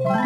Halo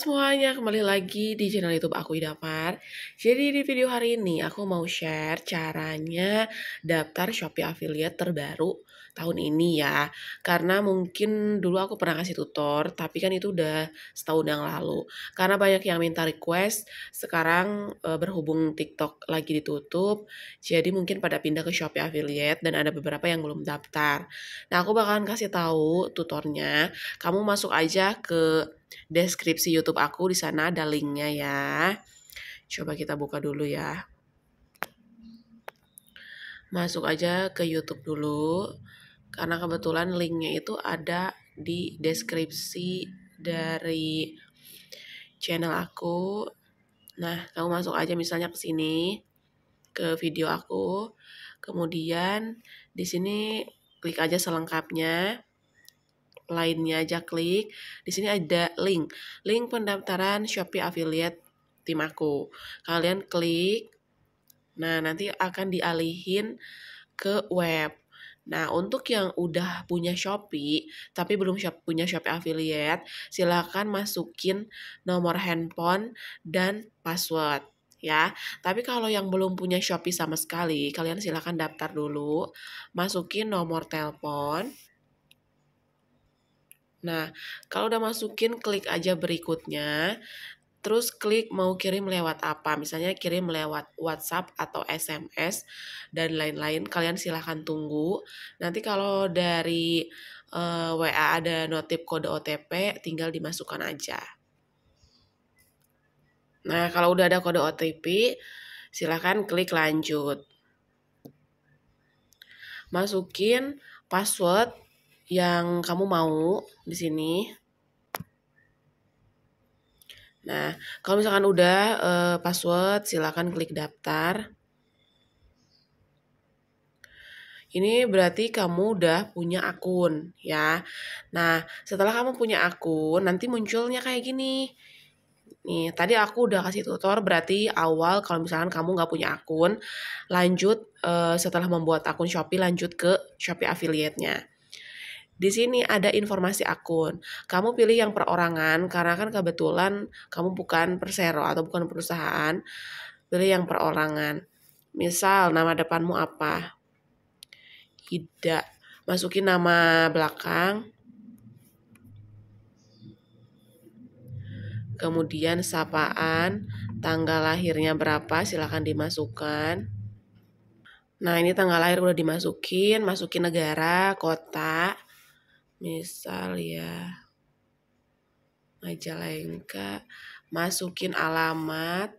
semuanya, kembali lagi di channel YouTube aku Idafar. Jadi di video hari ini aku mau share caranya daftar Shopee affiliate terbaru tahun ini ya. Karena mungkin dulu aku pernah kasih tutor, tapi kan itu udah setahun yang lalu. Karena banyak yang minta request, sekarang e, berhubung TikTok lagi ditutup, jadi mungkin pada pindah ke Shopee Affiliate dan ada beberapa yang belum daftar. Nah, aku bakalan kasih tahu tutornya. Kamu masuk aja ke deskripsi YouTube aku di sana ada linknya ya. Coba kita buka dulu ya masuk aja ke YouTube dulu karena kebetulan linknya itu ada di deskripsi dari channel aku. Nah, kamu masuk aja misalnya ke sini ke video aku. Kemudian di sini klik aja selengkapnya. Lainnya aja klik. Di sini ada link, link pendaftaran Shopee affiliate tim aku. Kalian klik. Nah, nanti akan dialihin ke web. Nah, untuk yang udah punya Shopee tapi belum shop, punya Shopee affiliate, silakan masukin nomor handphone dan password ya. Tapi kalau yang belum punya Shopee sama sekali, kalian silakan daftar dulu, masukin nomor telepon. Nah, kalau udah masukin klik aja berikutnya terus klik mau kirim lewat apa, misalnya kirim lewat WhatsApp atau SMS dan lain-lain. Kalian silahkan tunggu. Nanti kalau dari uh, eh, WA ada notif kode OTP, tinggal dimasukkan aja. Nah, kalau udah ada kode OTP, silahkan klik lanjut. Masukin password yang kamu mau di sini. Nah, kalau misalkan udah uh, password, silakan klik daftar. Ini berarti kamu udah punya akun ya. Nah, setelah kamu punya akun, nanti munculnya kayak gini. Nih, tadi aku udah kasih tutor, berarti awal kalau misalkan kamu nggak punya akun, lanjut uh, setelah membuat akun Shopee, lanjut ke Shopee affiliate-nya di sini ada informasi akun. Kamu pilih yang perorangan karena kan kebetulan kamu bukan persero atau bukan perusahaan. Pilih yang perorangan. Misal nama depanmu apa? Ida. Masukin nama belakang. Kemudian sapaan, tanggal lahirnya berapa silahkan dimasukkan. Nah ini tanggal lahir udah dimasukin, masukin negara, kota, misal ya Majalengka masukin alamat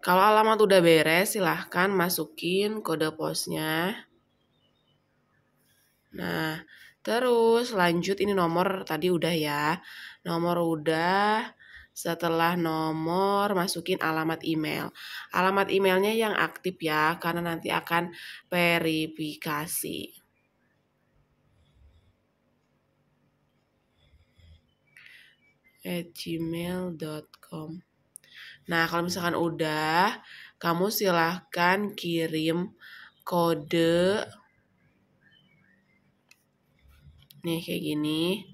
Kalau alamat udah beres, silahkan masukin kode posnya. Nah, Terus lanjut ini nomor tadi udah ya. Nomor udah. Setelah nomor masukin alamat email. Alamat emailnya yang aktif ya karena nanti akan verifikasi. at gmail.com Nah, kalau misalkan udah, kamu silahkan kirim kode Nih kayak gini.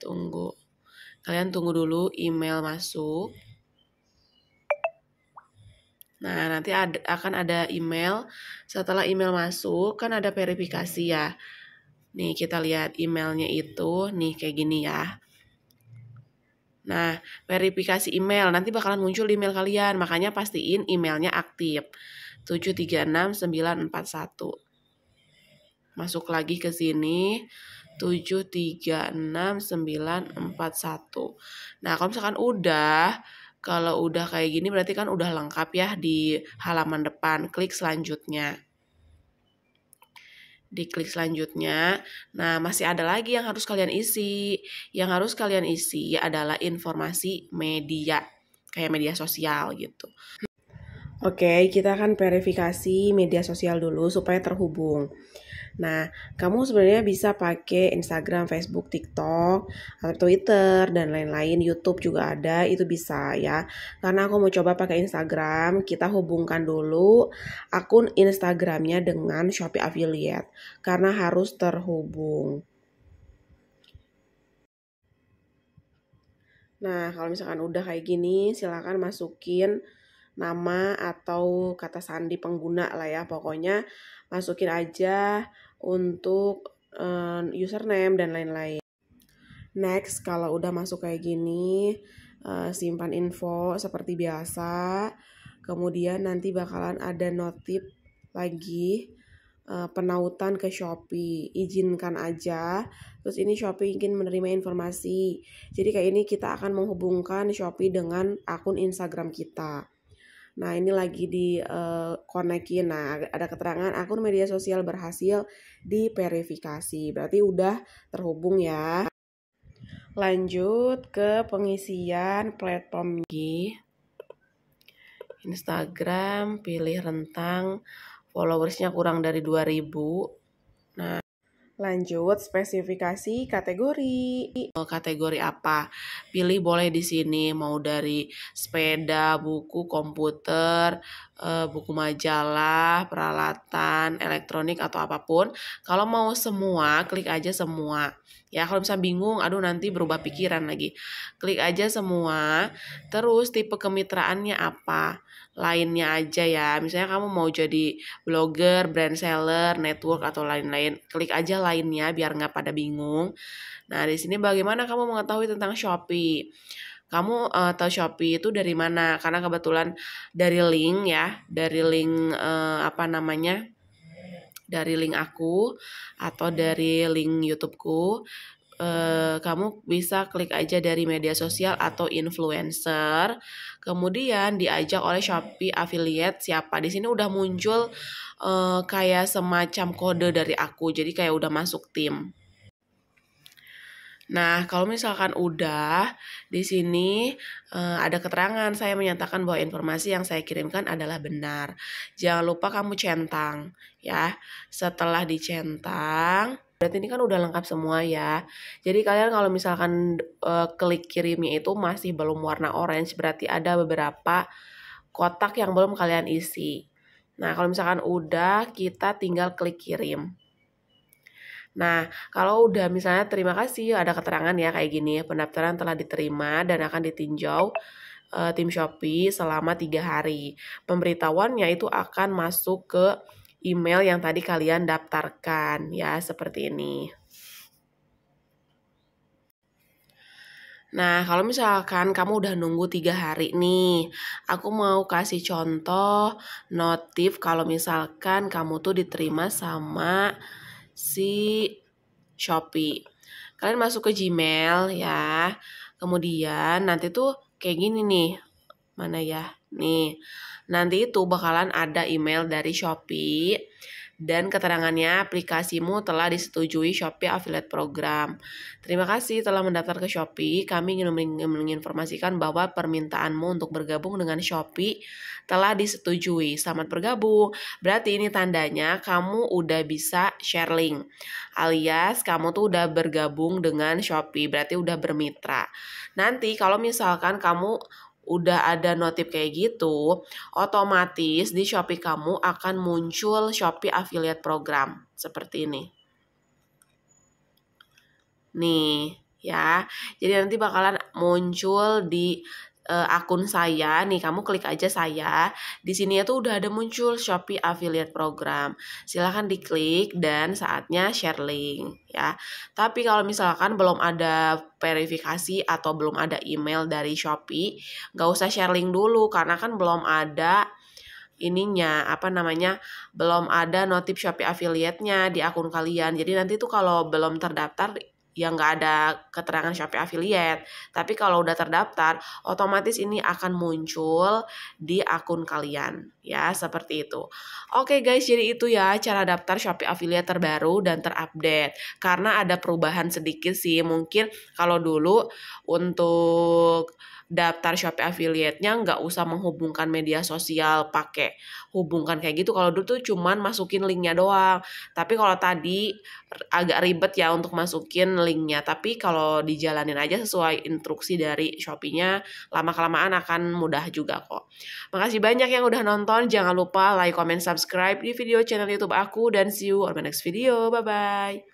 Tunggu. Kalian tunggu dulu email masuk. Nah, nanti ada, akan ada email. Setelah email masuk, kan ada verifikasi ya. Nih, kita lihat emailnya itu. Nih, kayak gini ya. Nah, verifikasi email. Nanti bakalan muncul di email kalian. Makanya pastiin emailnya aktif. 736941 masuk lagi ke sini 736941. Nah, kalau misalkan udah kalau udah kayak gini berarti kan udah lengkap ya di halaman depan. Klik selanjutnya. Diklik selanjutnya. Nah, masih ada lagi yang harus kalian isi. Yang harus kalian isi adalah informasi media. Kayak media sosial gitu. Oke, kita akan verifikasi media sosial dulu supaya terhubung. Nah, kamu sebenarnya bisa pakai Instagram, Facebook, TikTok, atau Twitter dan lain-lain, YouTube juga ada, itu bisa ya. Karena aku mau coba pakai Instagram, kita hubungkan dulu akun Instagramnya dengan Shopee Affiliate karena harus terhubung. Nah, kalau misalkan udah kayak gini, silahkan masukin nama atau kata sandi pengguna lah ya pokoknya masukin aja untuk uh, username dan lain-lain. Next kalau udah masuk kayak gini uh, simpan info seperti biasa. Kemudian nanti bakalan ada notif lagi uh, penautan ke Shopee. Izinkan aja. Terus ini Shopee ingin menerima informasi. Jadi kayak ini kita akan menghubungkan Shopee dengan akun Instagram kita. Nah, ini lagi di uh, Nah, ada keterangan akun media sosial berhasil diverifikasi. Berarti udah terhubung ya. Lanjut ke pengisian platform G. Instagram pilih rentang followersnya kurang dari 2000. Nah, Lanjut spesifikasi kategori. Kategori apa? Pilih boleh di sini mau dari sepeda, buku, komputer, eh, buku majalah, peralatan elektronik atau apapun. Kalau mau semua, klik aja semua ya kalau misalnya bingung aduh nanti berubah pikiran lagi klik aja semua terus tipe kemitraannya apa lainnya aja ya misalnya kamu mau jadi blogger brand seller network atau lain-lain klik aja lainnya biar nggak pada bingung nah di sini bagaimana kamu mengetahui tentang Shopee kamu uh, tahu Shopee itu dari mana? Karena kebetulan dari link ya, dari link uh, apa namanya? dari link aku atau dari link YouTubeku eh, kamu bisa klik aja dari media sosial atau influencer. Kemudian diajak oleh Shopee affiliate siapa. Di sini udah muncul eh, kayak semacam kode dari aku. Jadi kayak udah masuk tim. Nah, kalau misalkan udah, di sini uh, ada keterangan saya menyatakan bahwa informasi yang saya kirimkan adalah benar. Jangan lupa kamu centang ya. Setelah dicentang, berarti ini kan udah lengkap semua ya. Jadi kalian kalau misalkan uh, klik kirimnya itu masih belum warna orange, berarti ada beberapa kotak yang belum kalian isi. Nah, kalau misalkan udah, kita tinggal klik kirim. Nah, kalau udah misalnya terima kasih ada keterangan ya kayak gini, pendaftaran telah diterima dan akan ditinjau e, tim Shopee selama tiga hari. Pemberitahuannya itu akan masuk ke email yang tadi kalian daftarkan ya seperti ini. Nah, kalau misalkan kamu udah nunggu tiga hari nih, aku mau kasih contoh notif kalau misalkan kamu tuh diterima sama si Shopee. Kalian masuk ke Gmail ya. Kemudian nanti tuh kayak gini nih. Mana ya? Nih. Nanti itu bakalan ada email dari Shopee dan keterangannya aplikasimu telah disetujui Shopee Affiliate Program. Terima kasih telah mendaftar ke Shopee. Kami ingin menginformasikan bahwa permintaanmu untuk bergabung dengan Shopee telah disetujui. Selamat bergabung. Berarti ini tandanya kamu udah bisa share link. Alias kamu tuh udah bergabung dengan Shopee, berarti udah bermitra. Nanti kalau misalkan kamu udah ada notif kayak gitu, otomatis di Shopee kamu akan muncul Shopee Affiliate Program seperti ini. Nih, ya. Jadi nanti bakalan muncul di uh, akun saya nih kamu klik aja saya di sini itu udah ada muncul Shopee affiliate program silahkan diklik dan saatnya share link ya tapi kalau misalkan belum ada verifikasi atau belum ada email dari Shopee nggak usah share link dulu karena kan belum ada ininya apa namanya belum ada notif Shopee affiliate-nya di akun kalian. Jadi nanti tuh kalau belum terdaftar yang nggak ada keterangan Shopee affiliate. Tapi kalau udah terdaftar, otomatis ini akan muncul di akun kalian ya, seperti itu. Oke guys, jadi itu ya cara daftar Shopee affiliate terbaru dan terupdate. Karena ada perubahan sedikit sih, mungkin kalau dulu untuk daftar Shopee affiliate-nya nggak usah menghubungkan media sosial pakai hubungkan kayak gitu. Kalau dulu tuh cuman masukin linknya doang. Tapi kalau tadi agak ribet ya untuk masukin linknya. Tapi kalau dijalanin aja sesuai instruksi dari Shopee-nya, lama-kelamaan akan mudah juga kok. Makasih banyak yang udah nonton. Jangan lupa like, comment, subscribe di video channel YouTube aku. Dan see you on my next video. Bye-bye.